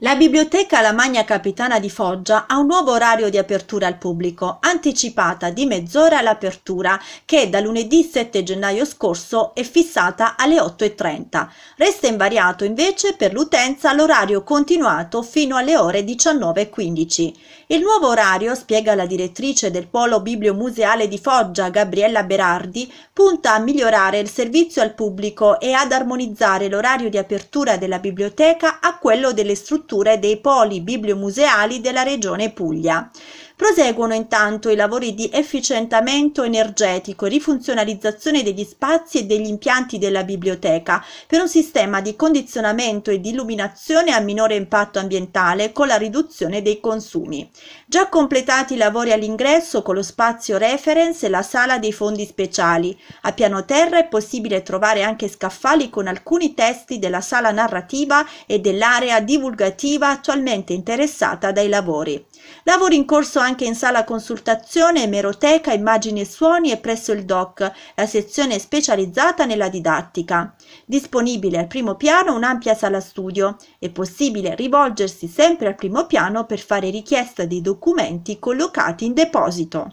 La biblioteca La Magna Capitana di Foggia ha un nuovo orario di apertura al pubblico, anticipata di mezz'ora l'apertura, che da lunedì 7 gennaio scorso è fissata alle 8.30. Resta invariato invece per l'utenza l'orario continuato fino alle ore 19.15. Il nuovo orario, spiega la direttrice del Polo Bibliomuseale di Foggia, Gabriella Berardi, punta a migliorare il servizio al pubblico e ad armonizzare l'orario di apertura della biblioteca a quello delle strutture strutture dei poli bibliomuseali della Regione Puglia. Proseguono intanto i lavori di efficientamento energetico e rifunzionalizzazione degli spazi e degli impianti della biblioteca per un sistema di condizionamento e di illuminazione a minore impatto ambientale con la riduzione dei consumi. Già completati i lavori all'ingresso con lo spazio reference e la sala dei fondi speciali. A piano terra è possibile trovare anche scaffali con alcuni testi della sala narrativa e dell'area divulgativa attualmente interessata dai lavori. Lavori in corso anche in sala consultazione, emeroteca, immagini e suoni e presso il DOC, la sezione specializzata nella didattica. Disponibile al primo piano un'ampia sala studio. È possibile rivolgersi sempre al primo piano per fare richiesta dei documenti collocati in deposito.